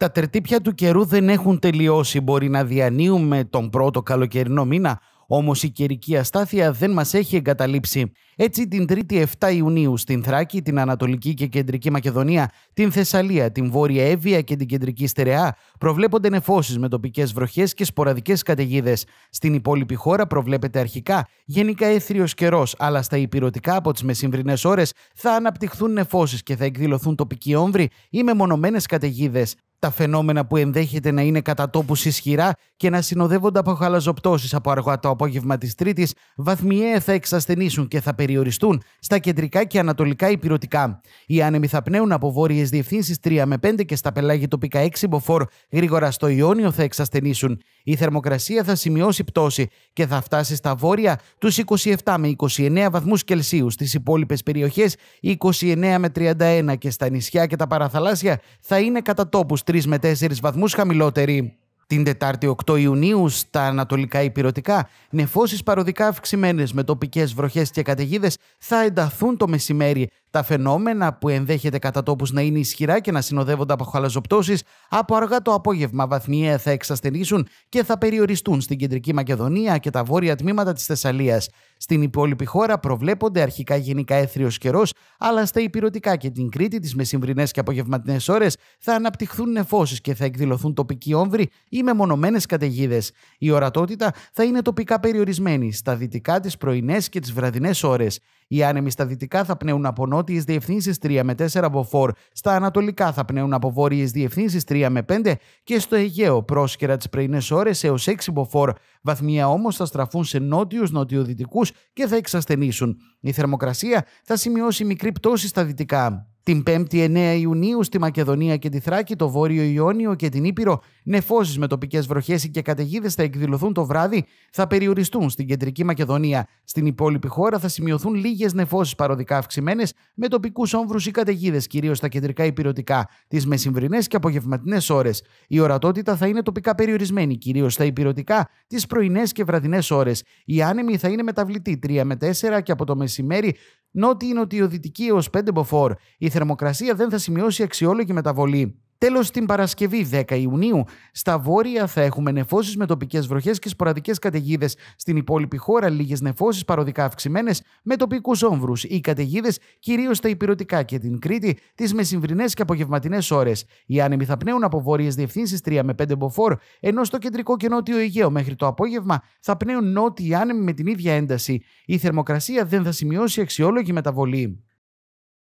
τα τερτύπια του καιρού δεν έχουν τελειώσει. Μπορεί να διανύουμε τον πρώτο καλοκαιρινό μήνα, όμως η καιρική αστάθεια δεν μας έχει εγκαταλείψει. Έτσι, την 3η 7 Ιουνίου στην Θράκη, την Ανατολική και Κεντρική Μακεδονία, την Θεσσαλία, την Βόρεια Εύβοια και την Κεντρική Στερεά προβλέπονται νεφώσεις με τοπικές βροχές και σποραδικές καταιγίδες. Στην υπόλοιπη χώρα προβλέπεται αρχικά γενικά έθριος καιρός, αλλά στα υπηρετικά από τις μεσημβρινές ώρες θα αναπτυχθούν νεφώσεις και θα εκδηλωθούν τοπικοί όμβροι ή μεμονωμένες καταιγίδες τα φαινόμενα που ενδέχεται να είναι κατά τόπους ισχυρά και να συνοδεύονται από χαλαζοπτώσεις από αργά το απόγευμα της Τρίτης, βαθμιαία θα εξασθενήσουν και θα περιοριστούν στα κεντρικά και ανατολικά υπηρετικά. Οι άνεμοι θα πνέουν από βόρειες διευθύνσεις 3 με 5 και στα πελάγια τοπικά 6 μποφόρ γρήγορα στο Ιόνιο θα εξασθενήσουν. Η θερμοκρασία θα σημειώσει πτώση και θα φτάσει στα βόρεια τους 27 με 29 βαθμούς Κελσίου. Στις υπόλοιπες περιοχές 29 με 31 και στα νησιά και τα παραθαλάσσια θα είναι κατά τόπους 3 με 4 βαθμούς χαμηλότερη την Τετάρτη 8 Ιουνίου στα ανατολικά υπηρετικά, νεφώσεις παροδικά αυξημένες με τοπικές βροχές και καταιγίδες θα ενταθούν το μεσημέρι τα φαινόμενα που ενδέχεται κατά τόπους να είναι ισχυρά και να συνοδεύονται από χαλαζοπτώσεις, από αργά το απόγευμα βαθμιαία ΕΕ θα εξασθενήσουν και θα περιοριστούν στην κεντρική Μακεδονία και τα βόρεια τμήματα της Θεσσαλίας. Στην υπόλοιπη χώρα προβλέπονται αρχικά γενικά έθριος καιρός, αλλά στα υπηρετικά και την Κρήτη τις μεσημβρινές και απογευματινές ώρες θα αναπτυχθούν νεφώσεις και θα εκδηλωθούν τοπικοί όμβροι ή μεμονωμένες καταιγίδες. Η ορατότητα θα είναι τοπικά περιορισμένη στα δυτικά τις πρωινές και τις βραδινές ώρες. Οι άνεμοι στα δυτικά θα πνέουν από νότιες διευθύνσεις 3 με 4 μποφόρ, στα ανατολικά θα πνέουν από βόρειες διευθύνσεις 3 με 5 και στο Αιγαίο πρόσκαιρα τις πρωινές ώρες έως 6 μποφόρ. Βαθμία όμως θα στραφούν σε νότιους, νοτιοδυτικούς και θα εξασθενήσουν. Η θερμοκρασία θα σημειώσει μικρή πτώση στα δυτικά. Την 5η 9 Ιουνίου στη Μακεδονία και τη Θράκη, το Βόρειο Ιόνιο και την Ήπειρο, νεφώσεις με τοπικές βροχές και καταιγίδες θα εκδηλωθούν το βράδυ, θα περιοριστούν στην κεντρική Μακεδονία. Στην υπόλοιπη χώρα θα σημειωθούν λίγες νεφώσεις παροδικά αυξημένες, με τοπικούς όμβρους ή καταιγίδες, κυρίως στα κεντρικά υπηρετικά, τις μεσημβρινές και απογευματινές ώρες. Η ορατότητα θα είναι τοπικά περιορισμένη, κυρίως στα υπηρετικά, τις πρωινές και βραδινές ώρες. Η άνεμη θα είναι και βραδινε ωρε οι ανεμοι θα ειναι μεταβλητη 3 με 4 και από το μεσημέρι είναι ότι ο νοτιοδυτικοι έω 5 μποφόρ. Η θερμοκρασία δεν θα σημειώσει αξιόλογη μεταβολή. Τέλος την Παρασκευή 10 Ιουνίου, στα βόρεια θα έχουμε νεφώσεις με τοπικές βροχές και σποραδικές καταιγίδες. Στην υπόλοιπη χώρα λίγες νεφώσεις, παροδικά αυξημένες με τοπικούς όμβρους ή καταιγίδες κυρίως στα υπηρετικά και την Κρήτη τις μεσημβρινές και απογευματινές ώρες. Οι άνεμοι θα πνέουν από βόρειες διευθύνσεις 3 με 5 μποφόρ, ενώ στο κεντρικό και νότιο Αιγαίο μέχρι το απόγευμα θα πνέουν νότιοι άνεμοι με την ίδια ένταση. Η θερμοκρασία δεν θα σημειώσει αξιόλογη μεταβολή.